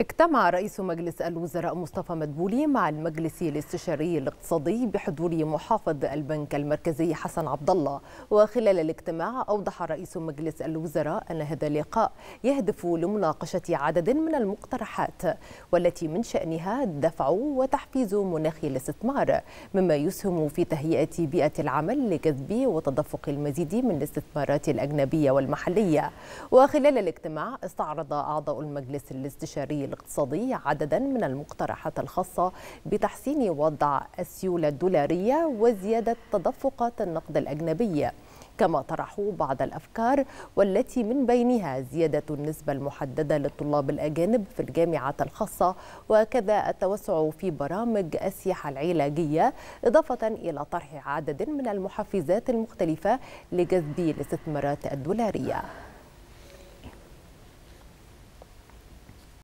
اجتمع رئيس مجلس الوزراء مصطفى مدبولي مع المجلس الاستشاري الاقتصادي بحضور محافظ البنك المركزي حسن عبد الله وخلال الاجتماع اوضح رئيس مجلس الوزراء ان هذا اللقاء يهدف لمناقشه عدد من المقترحات والتي من شانها دفع وتحفيز مناخ الاستثمار مما يسهم في تهيئه بيئه العمل لجذب وتدفق المزيد من الاستثمارات الاجنبيه والمحليه وخلال الاجتماع استعرض اعضاء المجلس الاستشاري الاقتصادي عددا من المقترحات الخاصة بتحسين وضع السيولة الدولارية وزيادة تدفقات النقد الأجنبي كما طرحوا بعض الأفكار والتي من بينها زيادة النسبة المحددة للطلاب الأجانب في الجامعات الخاصة وكذا التوسع في برامج السياحة العلاجية إضافة إلى طرح عدد من المحفزات المختلفة لجذب الاستثمارات الدولارية